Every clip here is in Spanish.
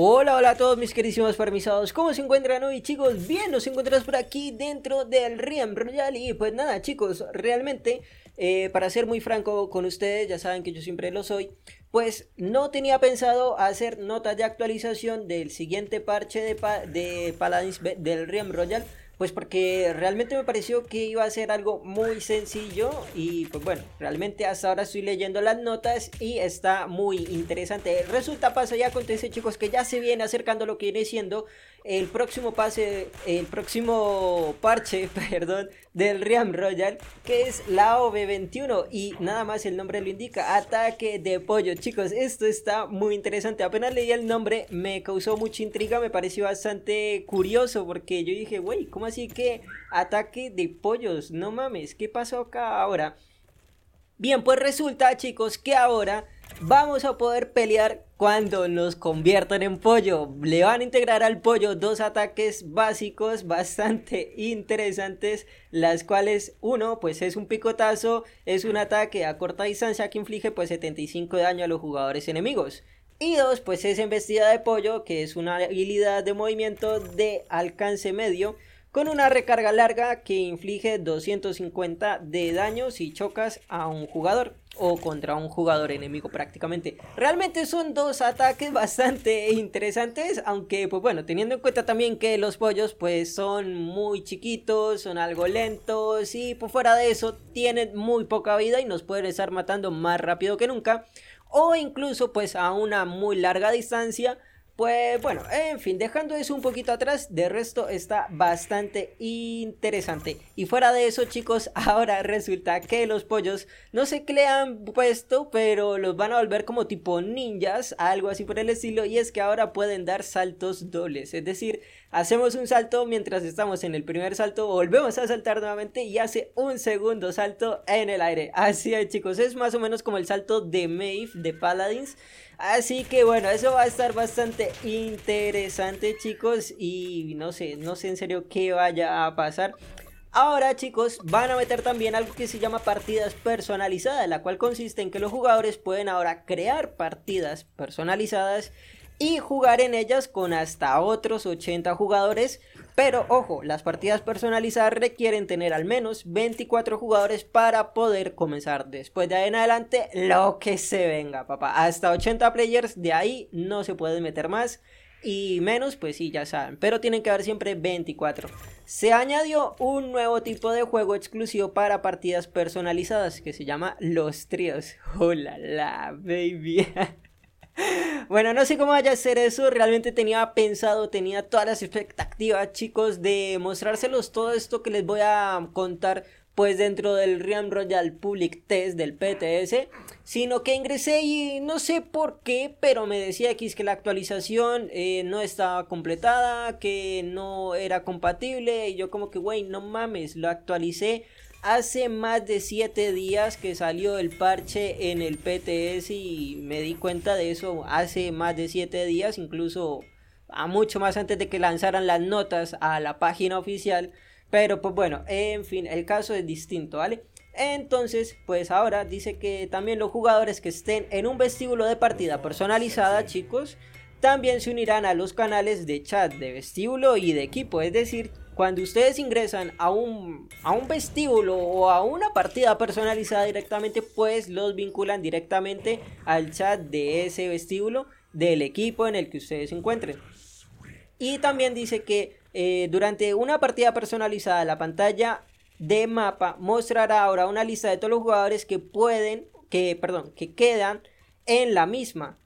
Hola, hola a todos mis queridísimos permisados, ¿cómo se encuentran hoy chicos? Bien, nos encontramos por aquí dentro del Riem Royal y pues nada chicos, realmente, eh, para ser muy franco con ustedes, ya saben que yo siempre lo soy, pues no tenía pensado hacer notas de actualización del siguiente parche de, de Paladins del Riem Royal, pues porque realmente me pareció que iba a ser algo muy sencillo y pues bueno, realmente hasta ahora estoy leyendo las notas y está muy interesante. Resulta, pasa ya acontece chicos que ya se viene acercando lo que viene siendo el próximo pase, el próximo parche, perdón, del Real Royal, que es la OB21 y nada más el nombre lo indica, ataque de pollo. Chicos, esto está muy interesante. Apenas leí el nombre, me causó mucha intriga, me pareció bastante curioso porque yo dije, güey, ¿cómo así que ataque de pollos? No mames, ¿qué pasó acá ahora? Bien, pues resulta, chicos, que ahora vamos a poder pelear cuando nos conviertan en pollo. Le van a integrar al pollo dos ataques básicos bastante interesantes, las cuales uno pues es un picotazo, es un ataque a corta distancia que inflige pues 75 daño a los jugadores enemigos. Y dos, pues es embestida de pollo, que es una habilidad de movimiento de alcance medio, con una recarga larga que inflige 250 de daño si chocas a un jugador o contra un jugador enemigo prácticamente. Realmente son dos ataques bastante interesantes, aunque pues bueno, teniendo en cuenta también que los pollos pues son muy chiquitos, son algo lentos y pues, fuera de eso tienen muy poca vida y nos pueden estar matando más rápido que nunca o incluso pues a una muy larga distancia pues bueno, en fin, dejando eso un poquito atrás, de resto está bastante interesante. Y fuera de eso, chicos, ahora resulta que los pollos no sé qué le han puesto, pero los van a volver como tipo ninjas, algo así por el estilo, y es que ahora pueden dar saltos dobles, es decir, Hacemos un salto mientras estamos en el primer salto, volvemos a saltar nuevamente y hace un segundo salto en el aire. Así es chicos, es más o menos como el salto de Maeve de Paladins. Así que bueno, eso va a estar bastante interesante chicos y no sé, no sé en serio qué vaya a pasar. Ahora chicos van a meter también algo que se llama partidas personalizadas, la cual consiste en que los jugadores pueden ahora crear partidas personalizadas y jugar en ellas con hasta otros 80 jugadores. Pero ojo, las partidas personalizadas requieren tener al menos 24 jugadores para poder comenzar. Después de ahí en adelante, lo que se venga, papá. Hasta 80 players, de ahí no se pueden meter más. Y menos, pues sí, ya saben. Pero tienen que haber siempre 24. Se añadió un nuevo tipo de juego exclusivo para partidas personalizadas que se llama los tríos. ¡Hola, la, baby! Bueno, no sé cómo vaya a ser eso. Realmente tenía pensado, tenía todas las expectativas, chicos, de mostrárselos todo esto que les voy a contar pues dentro del Realm Royal Public Test del PTS, sino que ingresé y no sé por qué, pero me decía X que la actualización eh, no estaba completada, que no era compatible, y yo como que, güey, no mames, lo actualicé hace más de 7 días que salió el parche en el PTS y me di cuenta de eso hace más de 7 días, incluso a ah, mucho más antes de que lanzaran las notas a la página oficial. Pero pues bueno, en fin, el caso es distinto, ¿vale? Entonces, pues ahora dice que también los jugadores que estén en un vestíbulo de partida personalizada, chicos, también se unirán a los canales de chat de vestíbulo y de equipo, es decir, cuando ustedes ingresan a un, a un vestíbulo o a una partida personalizada directamente, pues los vinculan directamente al chat de ese vestíbulo del equipo en el que ustedes se encuentren. Y también dice que eh, durante una partida personalizada la pantalla de mapa mostrará ahora una lista de todos los jugadores que pueden, que, perdón, que quedan en la misma.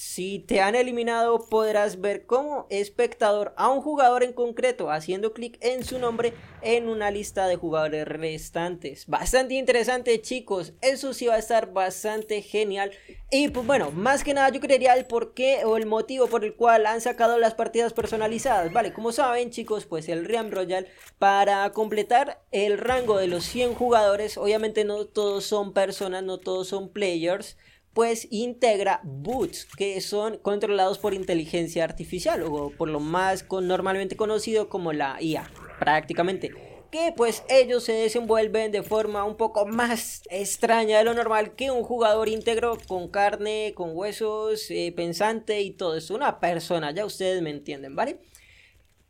Si te han eliminado, podrás ver como espectador a un jugador en concreto haciendo clic en su nombre en una lista de jugadores restantes. Bastante interesante, chicos. Eso sí va a estar bastante genial. Y pues bueno, más que nada yo creería el porqué o el motivo por el cual han sacado las partidas personalizadas. Vale, como saben, chicos, pues el Realm Royal para completar el rango de los 100 jugadores, obviamente no todos son personas, no todos son players pues integra boots que son controlados por inteligencia artificial o por lo más con, normalmente conocido como la IA, prácticamente. Que pues ellos se desenvuelven de forma un poco más extraña de lo normal que un jugador íntegro con carne, con huesos, eh, pensante y todo es Una persona, ya ustedes me entienden, ¿vale?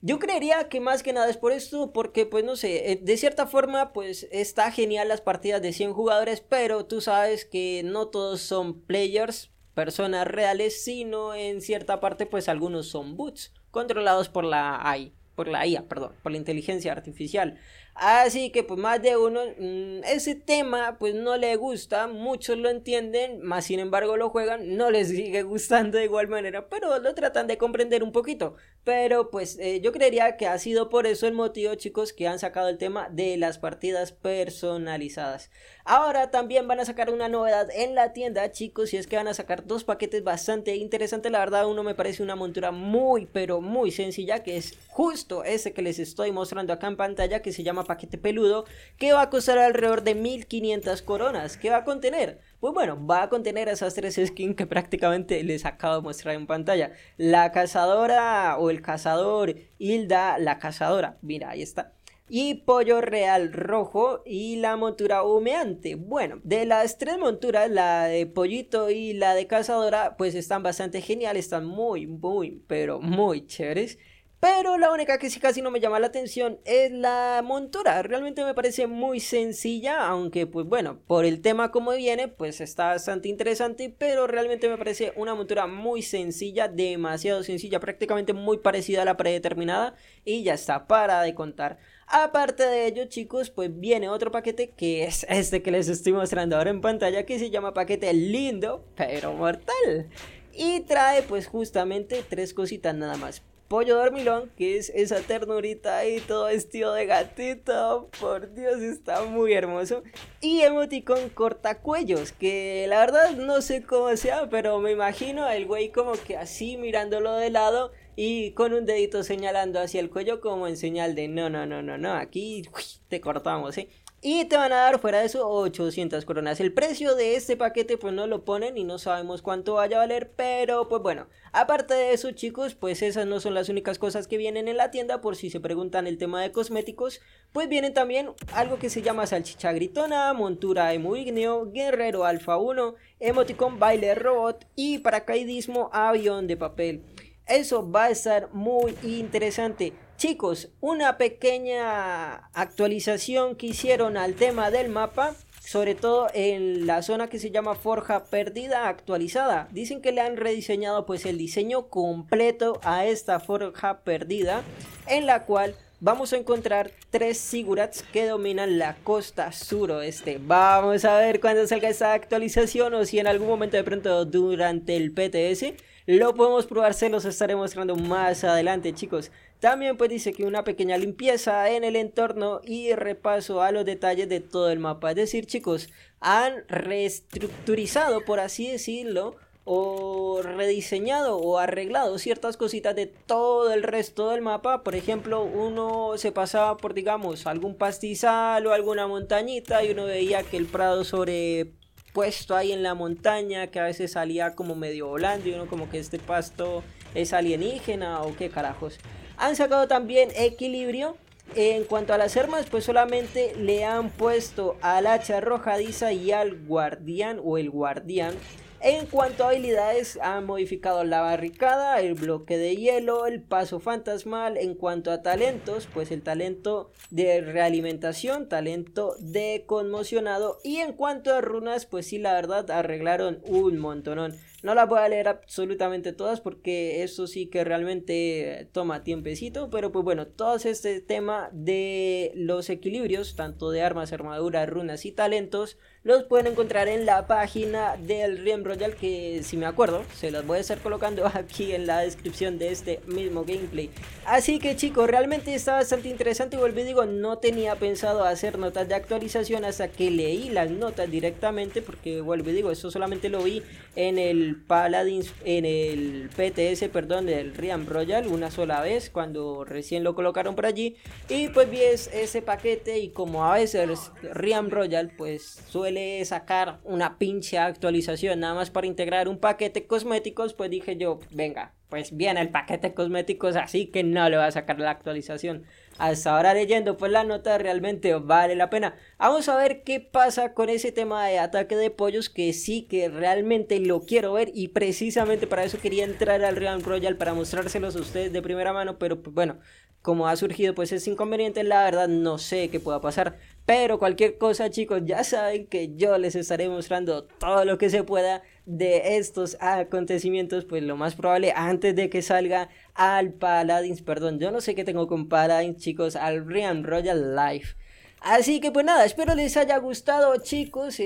Yo creería que más que nada es por esto, porque pues no sé, eh, de cierta forma pues está genial las partidas de 100 jugadores, pero tú sabes que no todos son players, personas reales, sino en cierta parte pues algunos son boots, controlados por la AI, por la IA, perdón, por la inteligencia artificial. Así que pues más de uno, mm, ese tema pues no le gusta, muchos lo entienden, más sin embargo lo juegan, no les sigue gustando de igual manera, pero lo tratan de comprender un poquito. Pero pues eh, yo creería que ha sido por eso el motivo chicos que han sacado el tema de las partidas personalizadas. Ahora también van a sacar una novedad en la tienda chicos y es que van a sacar dos paquetes bastante interesantes, la verdad uno me parece una montura muy pero muy sencilla que es justo ese que les estoy mostrando acá en pantalla que se llama paquete peludo que va a costar alrededor de 1500 coronas. ¿Qué va a contener? Pues bueno, va a contener esas tres skins que prácticamente les acabo de mostrar en pantalla. La cazadora o el cazador, Hilda la cazadora. Mira, ahí está y pollo real rojo y la montura humeante. Bueno, de las tres monturas, la de pollito y la de cazadora, pues están bastante geniales. están muy, muy, pero muy chéveres. Pero la única que sí casi no me llama la atención es la montura. Realmente me parece muy sencilla, aunque pues bueno, por el tema como viene, pues está bastante interesante, pero realmente me parece una montura muy sencilla, demasiado sencilla, prácticamente muy parecida a la predeterminada y ya está, para de contar. Aparte de ello, chicos, pues viene otro paquete que es este que les estoy mostrando ahora en pantalla, que se llama paquete lindo, pero mortal. Y trae pues justamente tres cositas nada más. Pollo Dormilón, que es esa ternurita ahí, todo vestido de gatito, por Dios, está muy hermoso. Y Emoticon Cortacuellos, que la verdad no sé cómo sea, pero me imagino el güey como que así mirándolo de lado y con un dedito señalando hacia el cuello como en señal de no, no, no, no, no, aquí te cortamos, ¿sí? ¿eh? Y te van a dar fuera de eso 800 coronas. El precio de este paquete pues no lo ponen y no sabemos cuánto vaya a valer, pero pues bueno. Aparte de eso chicos, pues esas no son las únicas cosas que vienen en la tienda por si se preguntan el tema de cosméticos. Pues vienen también algo que se llama salchicha gritona, montura de igneo, guerrero alfa 1, emoticon baile robot y paracaidismo avión de papel. Eso va a estar muy interesante. Chicos, una pequeña actualización que hicieron al tema del mapa, sobre todo en la zona que se llama Forja Perdida actualizada. Dicen que le han rediseñado pues el diseño completo a esta Forja Perdida, en la cual vamos a encontrar tres Sigurats que dominan la costa suroeste. Vamos a ver cuándo salga esa actualización o si en algún momento de pronto durante el PTS lo podemos probar, se los estaré mostrando más adelante chicos. También pues dice que una pequeña limpieza en el entorno y repaso a los detalles de todo el mapa. Es decir chicos, han reestructurizado por así decirlo o rediseñado o arreglado ciertas cositas de todo el resto del mapa. Por ejemplo, uno se pasaba por, digamos, algún pastizal o alguna montañita y uno veía que el prado sobrepuesto ahí en la montaña, que a veces salía como medio volando y uno como que este pasto es alienígena o qué carajos. Han sacado también equilibrio. En cuanto a las armas, pues solamente le han puesto al hacha arrojadiza y al guardián o el guardián en cuanto a habilidades, han modificado la barricada, el bloque de hielo, el paso fantasmal. En cuanto a talentos, pues el talento de realimentación, talento de conmocionado. Y en cuanto a runas, pues sí, la verdad, arreglaron un montonón. No las voy a leer absolutamente todas porque eso sí que realmente toma tiempecito, pero pues bueno, todo este tema de los equilibrios, tanto de armas, armaduras, runas y talentos, los pueden encontrar en la página del Riem Royal que si me acuerdo, se las voy a estar colocando aquí en la descripción de este mismo gameplay. Así que chicos, realmente está bastante interesante y vuelvo y digo, no tenía pensado hacer notas de actualización hasta que leí las notas directamente porque vuelvo y digo, eso solamente lo vi en el Paladins, en el PTS, perdón, del riam Royal una sola vez cuando recién lo colocaron por allí. Y pues vi ese paquete y como a veces riam Royal pues suele sacar una pinche actualización nada más para integrar un paquete cosméticos, pues dije yo, venga, pues bien, el paquete de cosméticos así que no le va a sacar la actualización. Hasta ahora leyendo pues la nota realmente vale la pena. Vamos a ver qué pasa con ese tema de ataque de pollos que sí que realmente lo quiero ver y precisamente para eso quería entrar al Real Royal para mostrárselos a ustedes de primera mano, pero pues, bueno, como ha surgido pues ese inconveniente, la verdad no sé qué pueda pasar. Pero cualquier cosa, chicos, ya saben que yo les estaré mostrando todo lo que se pueda de estos acontecimientos. Pues lo más probable antes de que salga al Paladins. Perdón, yo no sé qué tengo con Paladins, chicos. Al Realm Royal Life. Así que pues nada, espero les haya gustado chicos,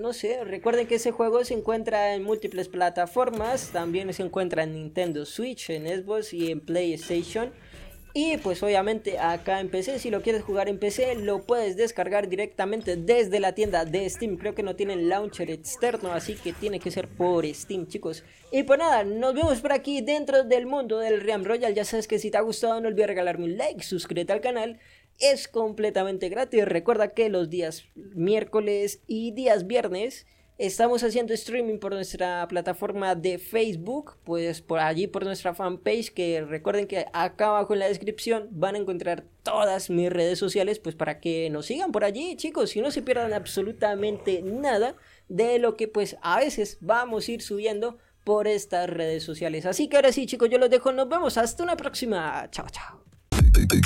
no sé, recuerden que ese juego se encuentra en múltiples plataformas, también se encuentra en Nintendo Switch, en Xbox y en PlayStation. Y pues obviamente acá en PC, si lo quieres jugar en PC, lo puedes descargar directamente desde la tienda de Steam. Creo que no tienen launcher externo, así que tiene que ser por Steam, chicos. Y pues nada, nos vemos por aquí dentro del mundo del Realm Royal. Ya sabes que si te ha gustado, no olvides regalarme un like, suscríbete al canal. Es completamente gratis. Recuerda que los días miércoles y días viernes Estamos haciendo streaming por nuestra plataforma de Facebook, pues por allí por nuestra fanpage, que recuerden que acá abajo en la descripción van a encontrar todas mis redes sociales, pues para que nos sigan por allí, chicos, y no se pierdan absolutamente nada de lo que pues a veces vamos a ir subiendo por estas redes sociales. Así que ahora sí, chicos, yo los dejo, nos vemos, hasta una próxima, chao, chao.